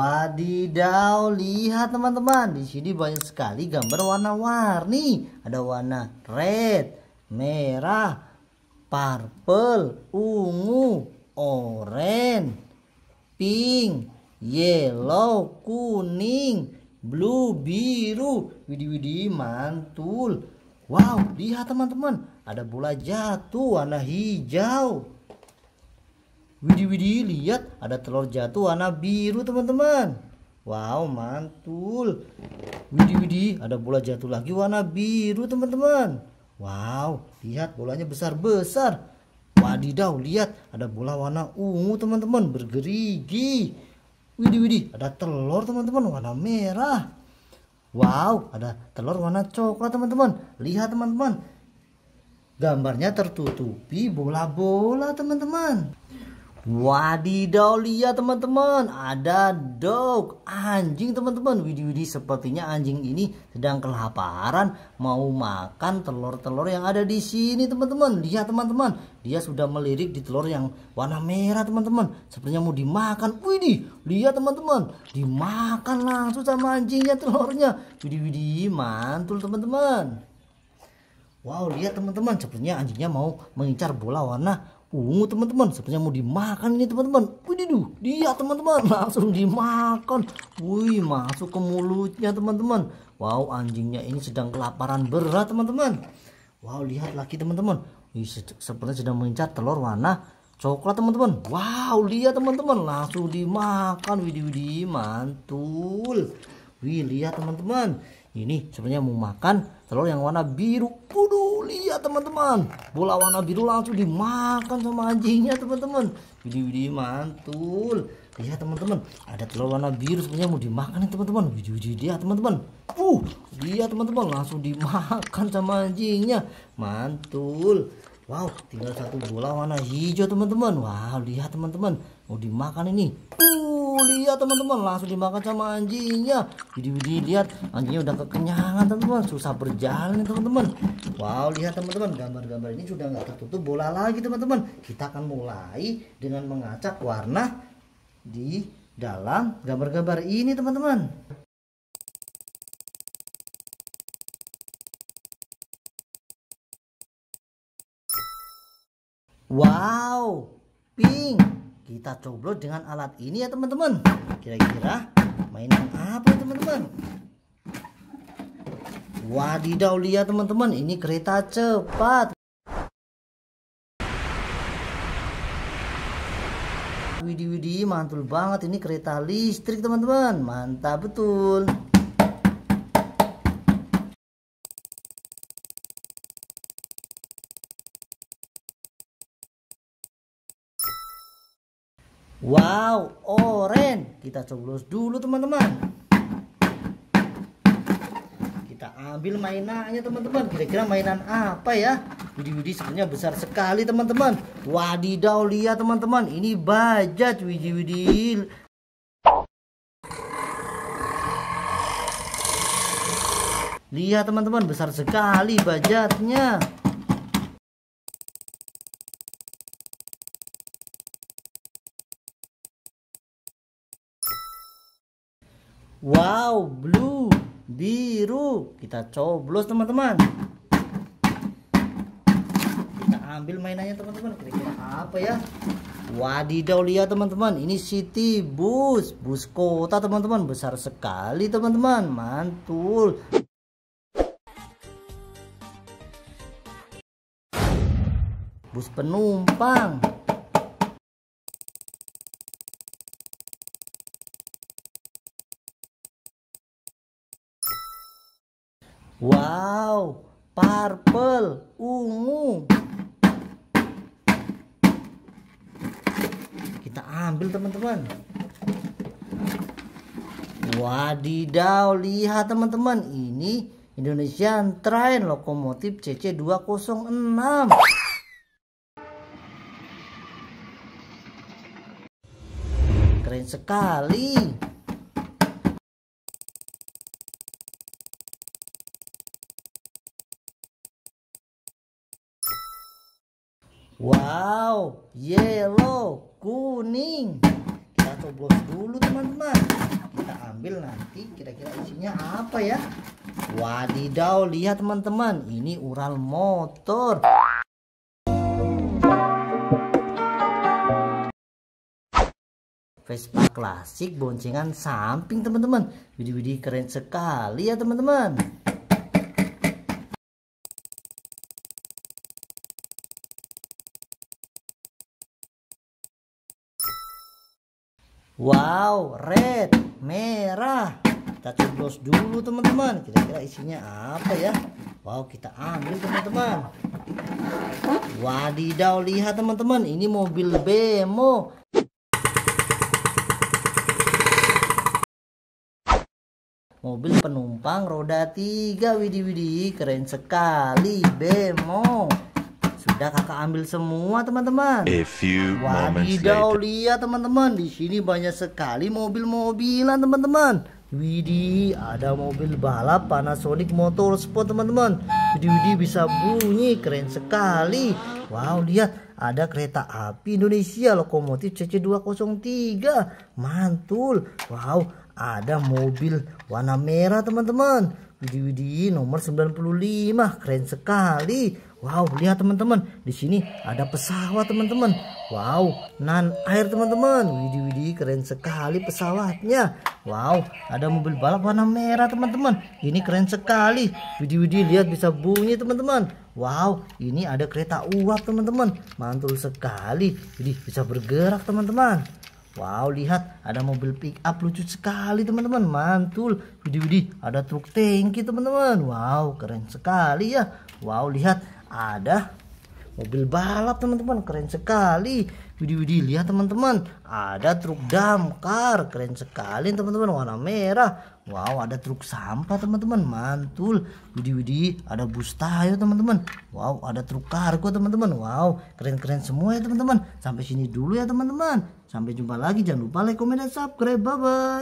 Wadidaw, lihat teman-teman, di sini banyak sekali gambar warna-warni. Ada warna red, merah, purple, ungu, orange, pink, yellow, kuning, blue, biru. Widi-widi mantul. Wow, lihat teman-teman, ada bola jatuh warna hijau. Widih widih lihat ada telur jatuh warna biru teman-teman. Wow mantul. Widih widih ada bola jatuh lagi warna biru teman-teman. Wow lihat bolanya besar besar. Wadidaw lihat ada bola warna ungu teman-teman bergerigi. Widih widih ada telur teman-teman warna merah. Wow ada telur warna coklat teman-teman. Lihat teman-teman. Gambarnya tertutupi bola-bola teman-teman. Wadidaw lihat teman-teman ada dog anjing teman-teman Widi-widi sepertinya anjing ini sedang kelaparan mau makan telur-telur yang ada di sini teman-teman lihat teman-teman dia sudah melirik di telur yang warna merah teman-teman sepertinya mau dimakan Widi lihat teman-teman dimakan langsung sama anjingnya telurnya Widi-widi mantul teman-teman Wow lihat teman-teman sepertinya anjingnya mau mengincar bola warna ungu teman-teman sepertinya mau dimakan ini teman-teman Widih dia teman-teman langsung dimakan Wih masuk ke mulutnya teman-teman Wow anjingnya ini sedang kelaparan berat teman-teman Wow lihat lagi teman-teman Sepertinya sedang mengincar telur warna coklat teman-teman Wow lihat teman-teman langsung dimakan wih mantul Wih lihat teman-teman ini sebenarnya mau makan telur yang warna biru kudu lihat teman-teman bola warna biru langsung dimakan sama anjingnya teman-teman widih-widih mantul lihat teman-teman ada telur warna biru sebenarnya mau dimakan nih teman-teman widih-widih dia teman-teman uh dia teman-teman langsung dimakan sama anjingnya mantul wow tinggal satu bola warna hijau teman-teman wow lihat teman-teman mau dimakan ini uh lihat teman-teman langsung dimakan sama anjingnya jadi lihat anjingnya udah kekenyangan teman-teman susah berjalan teman-teman wow lihat teman-teman gambar-gambar ini sudah nggak tertutup bola lagi teman-teman kita akan mulai dengan mengacak warna di dalam gambar-gambar ini teman-teman Wow, pink kita coblos dengan alat ini ya teman-teman kira-kira mainan apa ya, teman-teman wadidaw lihat teman-teman ini kereta cepat widi-widi mantul banget ini kereta listrik teman-teman mantap betul Wow, oren. Kita coblos dulu teman-teman. Kita ambil mainannya teman-teman. Kira-kira mainan apa ya? Widi-widi sebenarnya besar sekali teman-teman. Wadidaw lihat teman-teman. Ini bajaj widi-widi. Lihat teman-teman besar sekali bajatnya. Wow, blue, biru. Kita coblos teman-teman. Kita ambil mainannya teman-teman. Kira-kira apa ya? Wadidaw lihat teman-teman. Ini city bus, bus kota teman-teman. Besar sekali teman-teman. Mantul. Bus penumpang. Wow, purple, ungu. Kita ambil teman-teman. Wadidaw, lihat teman-teman, ini Indonesian Train Lokomotif CC206. Keren sekali. Wow, yellow, kuning. Kita coblos dulu teman-teman. Kita ambil nanti kira-kira isinya apa ya. Wadidaw, lihat teman-teman. Ini ural motor. Vespa klasik boncengan samping teman-teman. Widih-widih keren sekali ya teman-teman. Wow, red, merah. Kita coblos dulu teman-teman. Kira-kira isinya apa ya? Wow, kita ambil teman-teman. Wadidaw, lihat teman-teman. Ini mobil bemo. Mobil penumpang roda tiga, widi-widi. Keren sekali, bemo. Sudah kakak ambil semua teman-teman. A few Wadidaw, lihat teman-teman. Di sini banyak sekali mobil-mobilan teman-teman. Widih, ada mobil balap Panasonic motor sport teman-teman. Widih, bisa bunyi, keren sekali. Wow, lihat ada kereta api Indonesia lokomotif CC203. Mantul. Wow, ada mobil warna merah teman-teman. Widih, nomor 95. Keren sekali. Wow, lihat teman-teman, di sini ada pesawat teman-teman. Wow, nan air teman-teman. Widih widih keren sekali pesawatnya. Wow, ada mobil balap warna merah teman-teman. Ini keren sekali. Widih widih lihat bisa bunyi teman-teman. Wow, ini ada kereta uap teman-teman. Mantul sekali. Jadi bisa bergerak teman-teman. Wow, lihat ada mobil pick up lucu sekali teman-teman. Mantul. Widih widih ada truk tangki teman-teman. Wow, keren sekali ya. Wow, lihat ada mobil balap teman-teman keren sekali Widi Widi lihat teman-teman ada truk damkar keren sekali teman-teman warna merah wow ada truk sampah teman-teman mantul Widi Widi ada bus tayo teman-teman wow ada truk kargo teman-teman wow keren-keren semua ya teman-teman sampai sini dulu ya teman-teman sampai jumpa lagi jangan lupa like komen dan subscribe bye bye